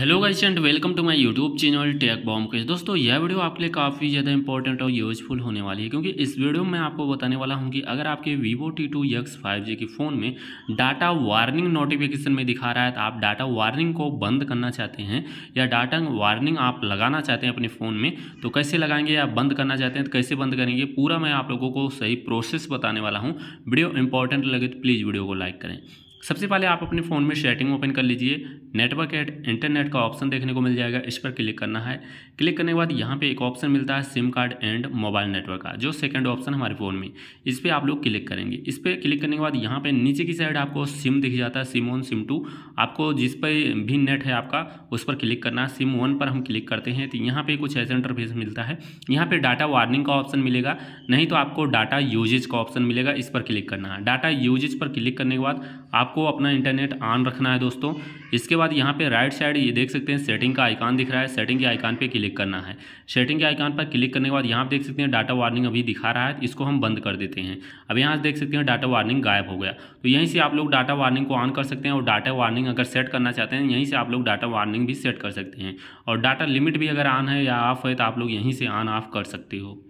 hello guys and welcome to my YouTube channel tech bomb के दोस्तों यह video आपके लिए काफ़ी ज़्यादा इंपॉर्टेंट और यूजफुल होने वाली है क्योंकि इस वीडियो में मैं आपको बताने वाला हूं कि अगर आपके Vivo T two X five G के फ़ोन में डाटा वार्निंग नोटिफिकेशन में दिखा रहा है तो आप डाटा वार्निंग को बंद करना चाहते हैं या डाटा वार्निंग आप लगाना चाहते हैं अपने फ़ोन में तो कैसे लगाएंगे या बंद करना चाहते हैं तो कैसे बंद करेंगे पूरा मैं आप लोगों को सही प्रोसेस बताने वाला हूँ वीडियो इंपॉर्टेंट लगे तो प्लीज़ वीडियो को लाइक करें सबसे पहले आप अपने फ़ोन में सेटिंग ओपन कर लीजिए नेटवर्क एट इंटरनेट का ऑप्शन देखने को मिल जाएगा इस पर क्लिक करना है क्लिक करने के बाद यहाँ पे एक ऑप्शन मिलता है SIM card and mobile network का जो सेकंड ऑप्शन हमारे फ़ोन में इस पर आप लोग क्लिक करेंगे इस पर क्लिक करने के बाद यहाँ पे नीचे की साइड आपको सिम दिख जाता है सिम वन सिम टू आपको जिस पर भी नेट है आपका उस पर क्लिक करना है सिम वन पर हम क्लिक करते हैं तो यहाँ पर कुछ ऐसे इंटरफेस मिलता है यहाँ पर डाटा वार्निंग का ऑप्शन मिलेगा नहीं तो आपको डाटा यूजेज का ऑप्शन मिलेगा इस पर क्लिक करना है डाटा यूजेज पर क्लिक करने के बाद आप आपको अपना इंटरनेट ऑन रखना है दोस्तों इसके बाद यहाँ पे राइट साइड ये देख सकते हैं सेटिंग का आइकान दिख रहा है सेटिंग के आइकान पे क्लिक करना है सेटिंग के आइकान पर क्लिक करने के बाद यहाँ पे देख सकते हैं डाटा वार्निंग अभी दिखा रहा है इसको हम बंद कर देते हैं अब यहाँ से देख सकते हैं डाटा वार्निंग गायब हो गया तो यहीं से आप लोग डाटा वार्निंग को ऑन कर सकते हैं और डाटा वार्निंग अगर सेट करना चाहते हैं यहीं से आप लोग डाटा वार्निंग भी सेट कर सकते हैं और डाटा लिमिट भी अगर ऑन है या ऑफ है तो आप लोग यहीं से ऑन ऑफ कर सकते हो